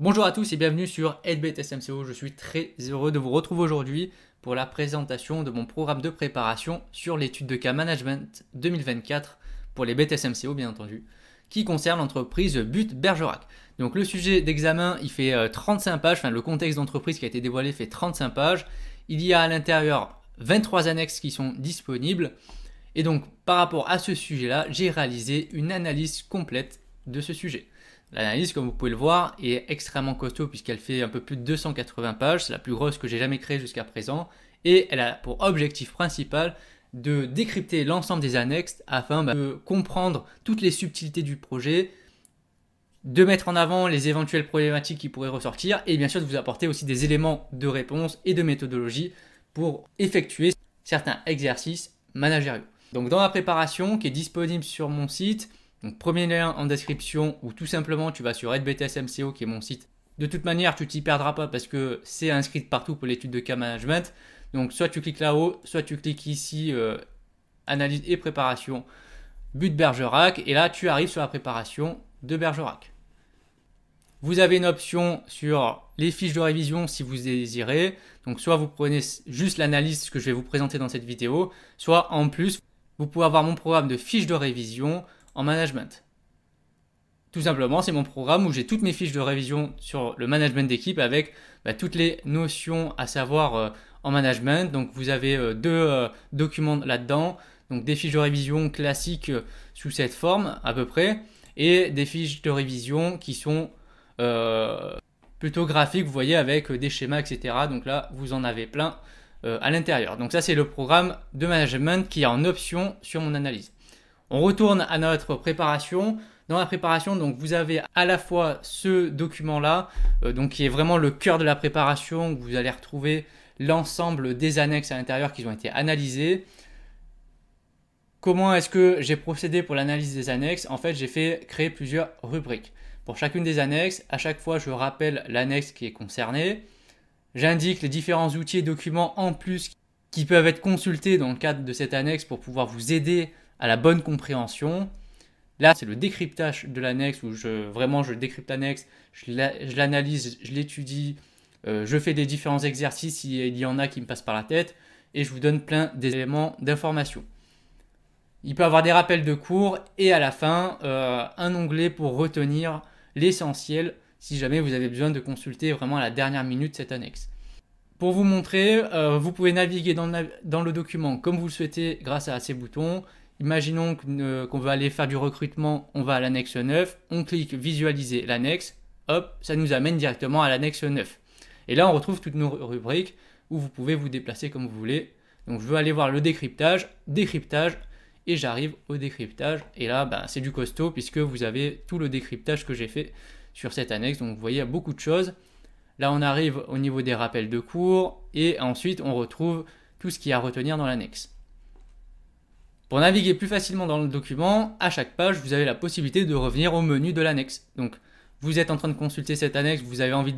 Bonjour à tous et bienvenue sur Edb SMCO. Je suis très heureux de vous retrouver aujourd'hui pour la présentation de mon programme de préparation sur l'étude de cas management 2024 pour les BTSMCO bien entendu, qui concerne l'entreprise But Bergerac. Donc le sujet d'examen, il fait 35 euh, pages, enfin le contexte d'entreprise qui a été dévoilé fait 35 pages. Il y a à l'intérieur 23 annexes qui sont disponibles. Et donc par rapport à ce sujet-là, j'ai réalisé une analyse complète de ce sujet. L'analyse, comme vous pouvez le voir, est extrêmement costaud puisqu'elle fait un peu plus de 280 pages, c'est la plus grosse que j'ai jamais créée jusqu'à présent, et elle a pour objectif principal de décrypter l'ensemble des annexes afin de comprendre toutes les subtilités du projet, de mettre en avant les éventuelles problématiques qui pourraient ressortir, et bien sûr de vous apporter aussi des éléments de réponse et de méthodologie pour effectuer certains exercices managériaux. Donc dans la préparation qui est disponible sur mon site, donc premier lien en description ou tout simplement tu vas sur EdBTSMCO qui est mon site. De toute manière, tu t'y perdras pas parce que c'est inscrit partout pour l'étude de cas management. Donc soit tu cliques là-haut, soit tu cliques ici euh, analyse et préparation but Bergerac et là tu arrives sur la préparation de Bergerac. Vous avez une option sur les fiches de révision si vous désirez. Donc soit vous prenez juste l'analyse que je vais vous présenter dans cette vidéo, soit en plus vous pouvez avoir mon programme de fiches de révision en management. Tout simplement, c'est mon programme où j'ai toutes mes fiches de révision sur le management d'équipe avec bah, toutes les notions à savoir euh, en management. Donc vous avez euh, deux euh, documents là-dedans, donc des fiches de révision classiques sous cette forme à peu près, et des fiches de révision qui sont plutôt graphiques, vous voyez, avec des schémas, etc. Donc là, vous en avez plein à l'intérieur. Donc ça, c'est le programme de management qui est en option sur mon analyse. On retourne à notre préparation. Dans la préparation, donc vous avez à la fois ce document-là, euh, donc qui est vraiment le cœur de la préparation, vous allez retrouver l'ensemble des annexes à l'intérieur qui ont été analysées. Comment est-ce que j'ai procédé pour l'analyse des annexes En fait, j'ai fait créer plusieurs rubriques. Pour chacune des annexes, à chaque fois, je rappelle l'annexe qui est concernée. J'indique les différents outils et documents en plus qui peuvent être consultés dans le cadre de cette annexe pour pouvoir vous aider à la bonne compréhension. Là, c'est le décryptage de l'annexe où je, vraiment je décrypte l'annexe, je l'analyse, je l'étudie, euh, je fais des différents exercices il y en a qui me passent par la tête et je vous donne plein d'éléments d'information. Il peut y avoir des rappels de cours et à la fin, euh, un onglet pour retenir l'essentiel si jamais vous avez besoin de consulter vraiment à la dernière minute cette annexe. Pour vous montrer, euh, vous pouvez naviguer dans le document comme vous le souhaitez grâce à ces boutons. Imaginons euh, qu'on veut aller faire du recrutement, on va à l'annexe 9, on clique visualiser l'annexe, hop, ça nous amène directement à l'annexe 9. Et là, on retrouve toutes nos rubriques où vous pouvez vous déplacer comme vous voulez. Donc, je veux aller voir le décryptage, décryptage, et j'arrive au décryptage. Et là, ben, c'est du costaud puisque vous avez tout le décryptage que j'ai fait sur cette annexe. Donc, vous voyez, il y a beaucoup de choses. Là, on arrive au niveau des rappels de cours et ensuite, on retrouve tout ce qu'il y a à retenir dans l'annexe. Pour naviguer plus facilement dans le document, à chaque page, vous avez la possibilité de revenir au menu de l'annexe. Donc, vous êtes en train de consulter cette annexe, vous avez envie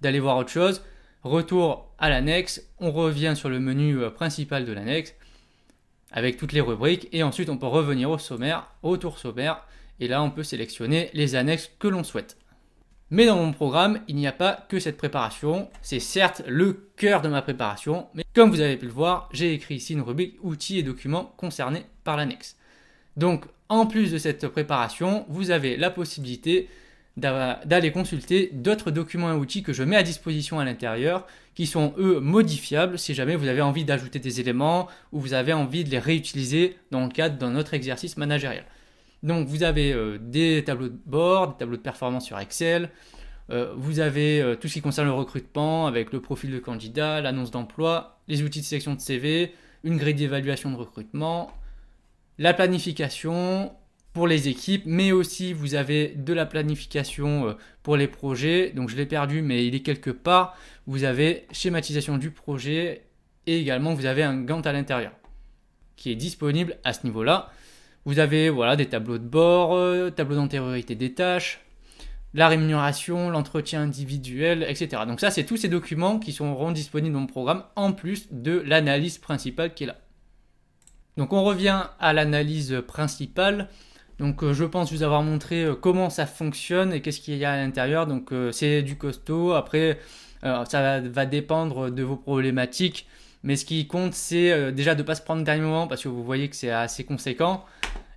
d'aller voir autre chose, retour à l'annexe, on revient sur le menu euh, principal de l'annexe avec toutes les rubriques et ensuite on peut revenir au sommaire, au sommaire et là on peut sélectionner les annexes que l'on souhaite. Mais dans mon programme, il n'y a pas que cette préparation, c'est certes le cœur de ma préparation, mais comme vous avez pu le voir, j'ai écrit ici une rubrique outils et documents concernés l'annexe. Donc, en plus de cette préparation, vous avez la possibilité d'aller consulter d'autres documents et outils que je mets à disposition à l'intérieur, qui sont eux modifiables si jamais vous avez envie d'ajouter des éléments ou vous avez envie de les réutiliser dans le cadre d'un autre exercice managérial. Donc vous avez euh, des tableaux de bord, des tableaux de performance sur Excel, euh, vous avez euh, tout ce qui concerne le recrutement avec le profil de candidat, l'annonce d'emploi, les outils de sélection de CV, une grille d'évaluation de recrutement, la planification pour les équipes, mais aussi vous avez de la planification euh, pour les projets. Donc je l'ai perdu, mais il est quelque part. Vous avez schématisation du projet et également vous avez un gant à l'intérieur qui est disponible à ce niveau-là. Vous avez voilà, des tableaux de bord, euh, tableau d'antériorité des tâches, la rémunération, l'entretien individuel, etc. Donc ça, c'est tous ces documents qui seront disponibles dans le programme en plus de l'analyse principale qui est là. Donc on revient à l'analyse principale. Donc euh, je pense vous avoir montré euh, comment ça fonctionne et qu'est-ce qu'il y a à l'intérieur. Donc euh, c'est du costaud. Après, ça va, dépendre de vos problématiques. Mais ce qui compte, c'est déjà de ne pas se prendre dernier moment parce que vous voyez que c'est assez conséquent.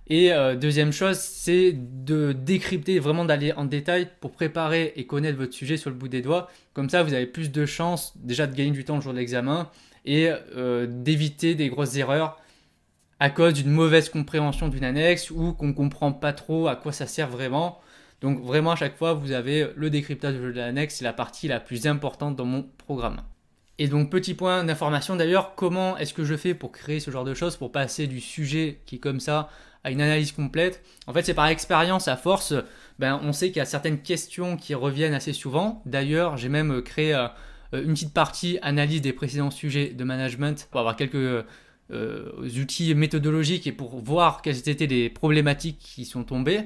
Et deuxième chose, c'est de décrypter, vraiment d'aller en détail pour préparer et connaître votre sujet sur le bout des doigts. Comme ça, vous avez plus de chances déjà de gagner du temps le jour de l'examen et d'éviter des grosses erreurs à cause d'une mauvaise compréhension d'une annexe ou qu'on ne comprend pas trop à quoi ça sert vraiment. Donc vraiment à chaque fois vous avez le décryptage de l'annexe, c'est la partie la plus importante dans mon programme. Et donc petit point d'information d'ailleurs, comment est-ce que je fais pour créer ce genre de choses, pour passer du sujet qui est comme ça à une analyse complète En fait c'est par expérience, à force, ben, on sait qu'il y a certaines questions qui reviennent assez souvent. D'ailleurs j'ai même créé euh, une petite partie analyse des précédents sujets de management pour avoir quelques euh, aux outils méthodologiques et pour voir quelles étaient les problématiques qui sont tombées.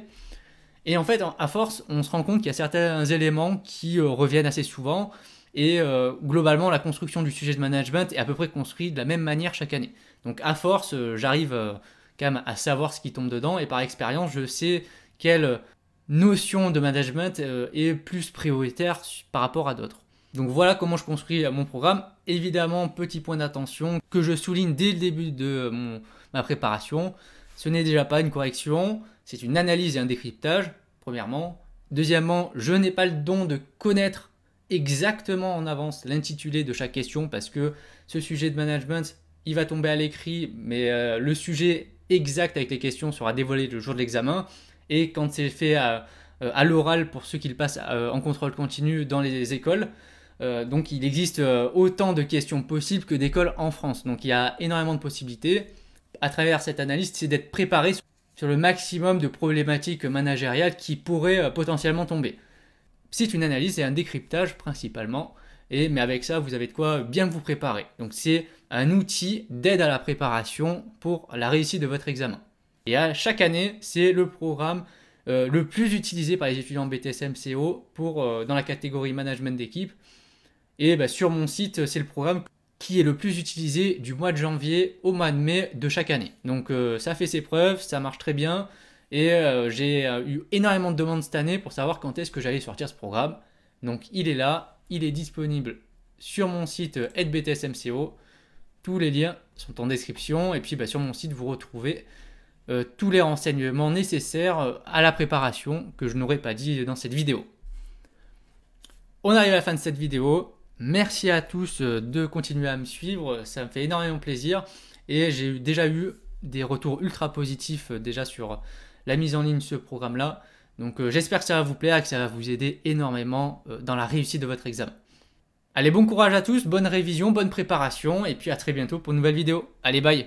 Et en fait, à force, on se rend compte qu'il y a certains éléments qui euh, reviennent assez souvent. Et euh, globalement, la construction du sujet de management est à peu près construite de la même manière chaque année. Donc à force, j'arrive quand même à savoir ce qui tombe dedans. Et par expérience, je sais quelle notion de management est plus prioritaire par rapport à d'autres. Donc voilà comment je construis euh, mon programme. Évidemment, petit point d'attention que je souligne dès le début de euh, ma préparation. Ce n'est déjà pas une correction, c'est une analyse et un décryptage, premièrement. Deuxièmement, je n'ai pas le don de connaître exactement en avance l'intitulé de chaque question parce que ce sujet de management, il va tomber à l'écrit, mais euh, le sujet exact avec les questions sera dévoilé le jour de l'examen. Et quand c'est fait à, à l'oral pour ceux qui le passent en contrôle continu dans les écoles, euh, donc il existe euh, autant de questions possibles que d'écoles en France. Donc il y a énormément de possibilités. À travers cette analyse, c'est d'être préparé sur le maximum de problématiques managériales qui pourraient euh, potentiellement tomber. C'est une analyse et un décryptage principalement, et, mais avec ça, vous avez de quoi bien vous préparer. Donc c'est un outil d'aide à la préparation pour la réussite de votre examen. Et à chaque année, c'est le programme le plus utilisé par les étudiants BTSMCO pour, dans la catégorie management d'équipe et bah, sur mon site, euh, c'est le programme qui est le plus utilisé du mois de janvier au mois de mai de chaque année. Donc euh, ça fait ses preuves, ça marche très bien. Et euh, j'ai eu énormément de demandes cette année pour savoir quand est-ce que j'allais sortir ce programme. Donc il est là, il est disponible sur mon site HBTSMCO. Tous les liens sont en description. Et puis bah, sur mon site, vous retrouvez tous les renseignements nécessaires à la préparation que je n'aurais pas dit dans cette vidéo. On arrive à la fin de cette vidéo. Merci à tous euh, de continuer à me suivre, ça me fait énormément plaisir et j'ai déjà eu des retours ultra positifs euh, déjà sur la mise en ligne de ce programme-là. Donc euh, j'espère que ça va vous plaire et que ça va vous aider énormément dans la réussite de votre examen. Allez, bon courage à tous, bonne révision, bonne préparation et puis à très bientôt pour une nouvelle vidéo. Allez, bye